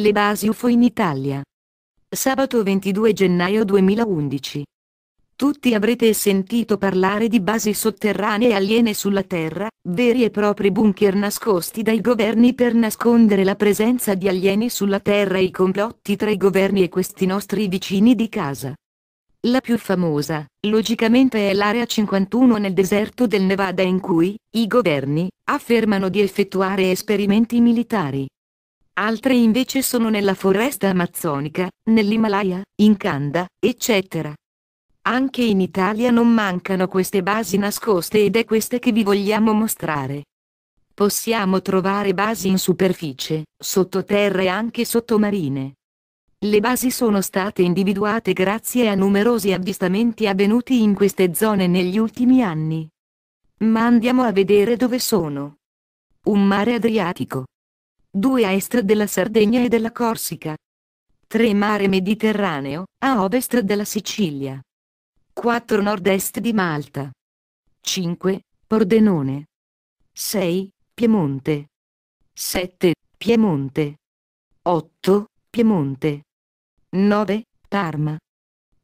Le basi UFO in Italia. Sabato 22 gennaio 2011. Tutti avrete sentito parlare di basi sotterranee aliene sulla Terra, veri e propri bunker nascosti dai governi per nascondere la presenza di alieni sulla Terra e i complotti tra i governi e questi nostri vicini di casa. La più famosa, logicamente è l'Area 51 nel deserto del Nevada in cui, i governi, affermano di effettuare esperimenti militari altre invece sono nella foresta amazzonica, nell'Himalaya, in Kanda, eccetera. Anche in Italia non mancano queste basi nascoste ed è queste che vi vogliamo mostrare. Possiamo trovare basi in superficie, sottoterra e anche sottomarine. Le basi sono state individuate grazie a numerosi avvistamenti avvenuti in queste zone negli ultimi anni. Ma andiamo a vedere dove sono. Un mare Adriatico. 2 a est della Sardegna e della Corsica. 3 mare Mediterraneo, a ovest della Sicilia. 4 nord-est di Malta. 5 Pordenone. 6 Piemonte. 7 Piemonte. 8 Piemonte. 9 Parma.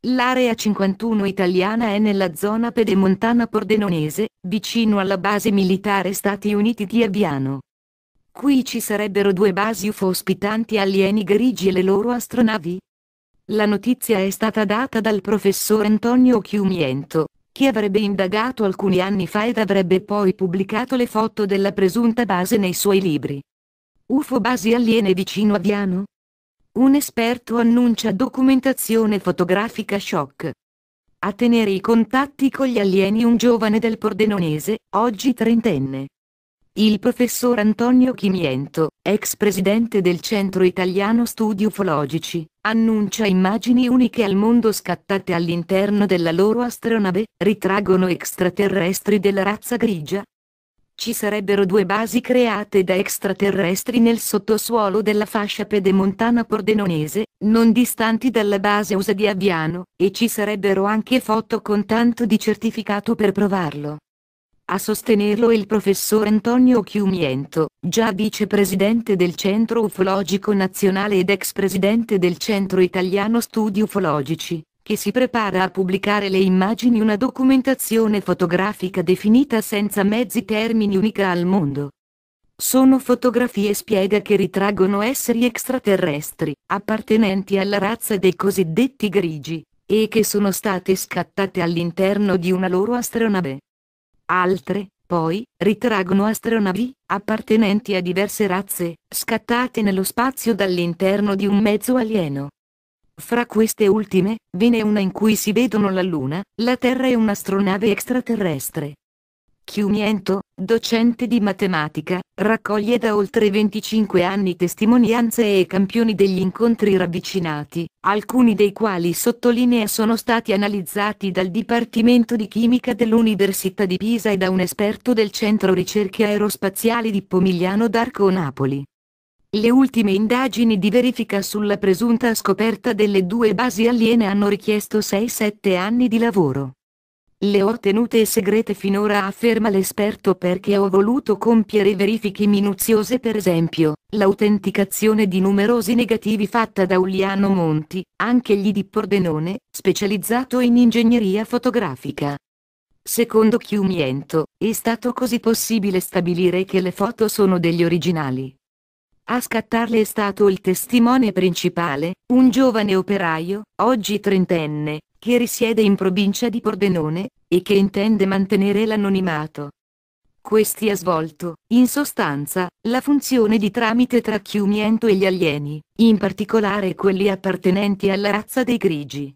L'area 51 italiana è nella zona pedemontana pordenonese, vicino alla base militare Stati Uniti di Aviano. Qui ci sarebbero due basi UFO ospitanti alieni grigi e le loro astronavi? La notizia è stata data dal professor Antonio Chiumiento, che avrebbe indagato alcuni anni fa ed avrebbe poi pubblicato le foto della presunta base nei suoi libri. UFO basi aliene vicino a Viano? Un esperto annuncia documentazione fotografica shock. A tenere i contatti con gli alieni un giovane del Pordenonese, oggi trentenne. Il professor Antonio Chimiento, ex presidente del Centro Italiano Studi Ufologici, annuncia immagini uniche al mondo scattate all'interno della loro astronave, ritraggono extraterrestri della razza grigia. Ci sarebbero due basi create da extraterrestri nel sottosuolo della fascia pedemontana pordenonese, non distanti dalla base USA di Aviano, e ci sarebbero anche foto con tanto di certificato per provarlo. A sostenerlo il professor Antonio Chiumiento, già vicepresidente del Centro Ufologico Nazionale ed ex presidente del Centro Italiano Studi Ufologici, che si prepara a pubblicare le immagini una documentazione fotografica definita senza mezzi termini unica al mondo. Sono fotografie spiega che ritraggono esseri extraterrestri, appartenenti alla razza dei cosiddetti grigi, e che sono state scattate all'interno di una loro astronave. Altre, poi, ritraggono astronavi, appartenenti a diverse razze, scattate nello spazio dall'interno di un mezzo alieno. Fra queste ultime, ve n'è una in cui si vedono la Luna, la Terra e un'astronave extraterrestre. Chiumiento, docente di matematica, raccoglie da oltre 25 anni testimonianze e campioni degli incontri ravvicinati, alcuni dei quali sottolinea sono stati analizzati dal Dipartimento di Chimica dell'Università di Pisa e da un esperto del Centro Ricerche Aerospaziali di Pomigliano d'Arco Napoli. Le ultime indagini di verifica sulla presunta scoperta delle due basi aliene hanno richiesto 6-7 anni di lavoro. Le ho tenute segrete finora afferma l'esperto perché ho voluto compiere verifiche minuziose per esempio, l'autenticazione di numerosi negativi fatta da Uliano Monti, anch'egli di Pordenone, specializzato in ingegneria fotografica. Secondo Chiumiento, è stato così possibile stabilire che le foto sono degli originali. A scattarle è stato il testimone principale, un giovane operaio, oggi trentenne, che risiede in provincia di Pordenone, e che intende mantenere l'anonimato. Questi ha svolto, in sostanza, la funzione di tramite tra Chiumiento e gli alieni, in particolare quelli appartenenti alla razza dei grigi.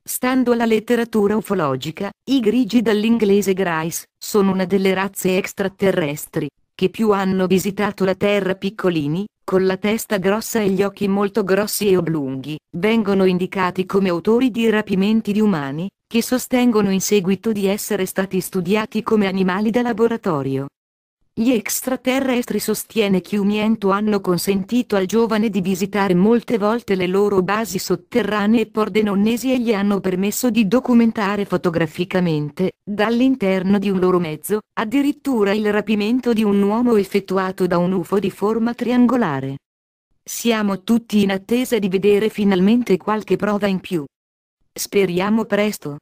Stando alla letteratura ufologica, i grigi dall'inglese Grice, sono una delle razze extraterrestri, che più hanno visitato la Terra piccolini, con la testa grossa e gli occhi molto grossi e oblunghi, vengono indicati come autori di rapimenti di umani, che sostengono in seguito di essere stati studiati come animali da laboratorio. Gli extraterrestri sostiene che Umiento hanno consentito al giovane di visitare molte volte le loro basi sotterranee e pordenonnesi e gli hanno permesso di documentare fotograficamente, dall'interno di un loro mezzo, addirittura il rapimento di un uomo effettuato da un UFO di forma triangolare. Siamo tutti in attesa di vedere finalmente qualche prova in più. Speriamo presto.